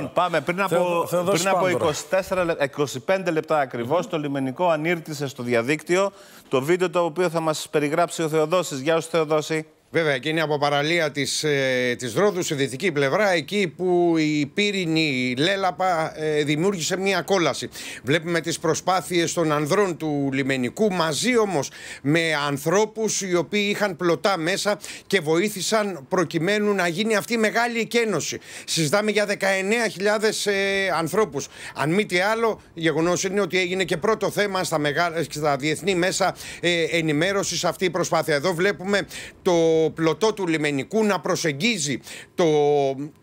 Λοιπόν, πάμε πριν από, πριν από 24, 25 λεπτά ακριβώς. Το λιμενικό ανήρτησε στο διαδίκτυο το βίντεο το οποίο θα μας περιγράψει ο Θεοδόσης. Γεια σου, Θεοδόση. Βέβαια και είναι από παραλία της, ε, της Ρόδου, στη δυτική πλευρά, εκεί που η πύρινη λέλαπα ε, δημιούργησε μια κόλαση. Βλέπουμε τις προσπάθειες των ανδρών του λιμενικού, μαζί όμως με ανθρώπους οι οποίοι είχαν πλωτά μέσα και βοήθησαν προκειμένου να γίνει αυτή η μεγάλη εκένωση. Συζητάμε για 19.000 ε, ανθρώπους. Αν μη τι άλλο, γεγονός είναι ότι έγινε και πρώτο θέμα στα, ε, στα διεθνή μέσα ε, ενημέρωσης αυτή η προσπάθεια. Εδώ βλέπουμε το πλωτό του λιμενικού να προσεγγίζει το,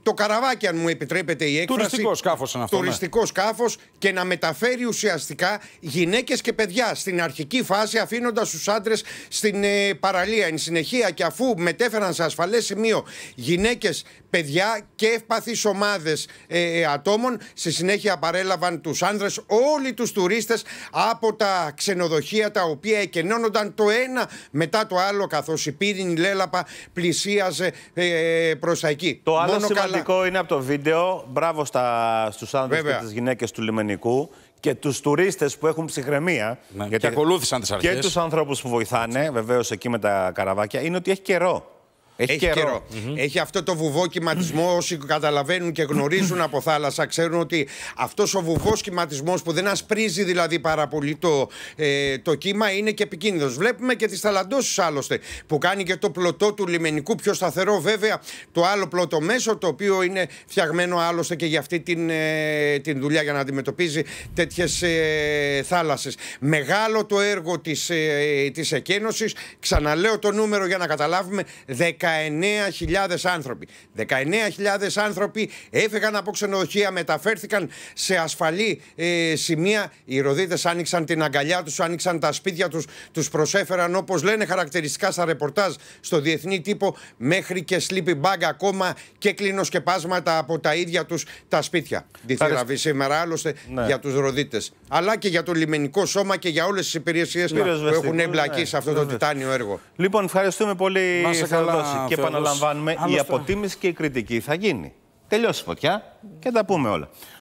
το καραβάκι, αν μου επιτρέπετε η έκφραση. Τουριστικό σκάφος αυτό. Ναι. Τουριστικό σκάφος και να μεταφέρει ουσιαστικά γυναίκες και παιδιά στην αρχική φάση, αφήνοντας τους άντρες στην ε, παραλία. Εν συνεχεία και αφού μετέφεραν σε ασφαλές σημείο γυναίκες, παιδιά και ευπαθείς ομάδες ε, ε, ατόμων, στη συνέχεια παρέλαβαν τους άντρε, όλοι τους τουρίστες από τα ξενοδοχεία τα οποία εκενώνονταν το ένα μετά το άλλο, καθώς η πύρινη λέλα πλησίαζε ε, ε προς τα εκεί. Το άλλο σημαντικό είναι από το βίντεο. Μπράβο στους άνδρες και τις γυναίκες του λιμενικού και τους τουρίστες που έχουν ψυχραιμία. Ναι, γιατί και ακολούθησαν τις αρχέ. Και τους ανθρώπους που βοηθάνε, βεβαίως εκεί με τα καραβάκια, είναι ότι έχει καιρό. Έχει, Έχει αυτό το βουβό κυματισμό. Όσοι καταλαβαίνουν και γνωρίζουν από θάλασσα, ξέρουν ότι αυτός ο βουβός κυματισμός που δεν ασπρίζει δηλαδή πάρα πολύ το, ε, το κύμα είναι και επικίνδυνος. Βλέπουμε και τις θαλαντώσεις άλλωστε που κάνει και το πλωτό του λιμενικού πιο σταθερό. Βέβαια το άλλο πλωτό μέσο το οποίο είναι φτιαγμένο άλλωστε και για αυτή την, ε, την δουλειά για να αντιμετωπίζει τέτοιες ε, θάλασσες. Μεγάλο το έργο της ε, της εκένωσης. Ξαναλέω το νούμερο για να καταλάβουμε. 19.000 άνθρωποι. 19.000 άνθρωποι έφυγαν από ξενοδοχεία, μεταφέρθηκαν σε ασφαλή ε, σημεία. Οι ροδίτες άνοιξαν την αγκαλιά τους, άνοιξαν τα σπίτια τους τους προσέφεραν όπως λένε χαρακτηριστικά στα ρεπορτάζ στο διεθνή τύπο μέχρι και sleeping bag ακόμα και κλεινοσκεπάσματα από τα ίδια τους τα σπίτια. Διθυραβή σήμερα άλλωστε ναι. για τους ροδίτες. Αλλά και για το λιμενικό σώμα και για όλες τις υπηρεσίες που έχουν εμπλακεί σε αυτό ναι, το τιτάνιο έργο. Λοιπόν, ευχαριστούμε πολύ. Μας και επαναλαμβάνουμε, η αποτίμηση και η κριτική θα γίνει. Τελειώσει η φωτιά και τα πούμε όλα.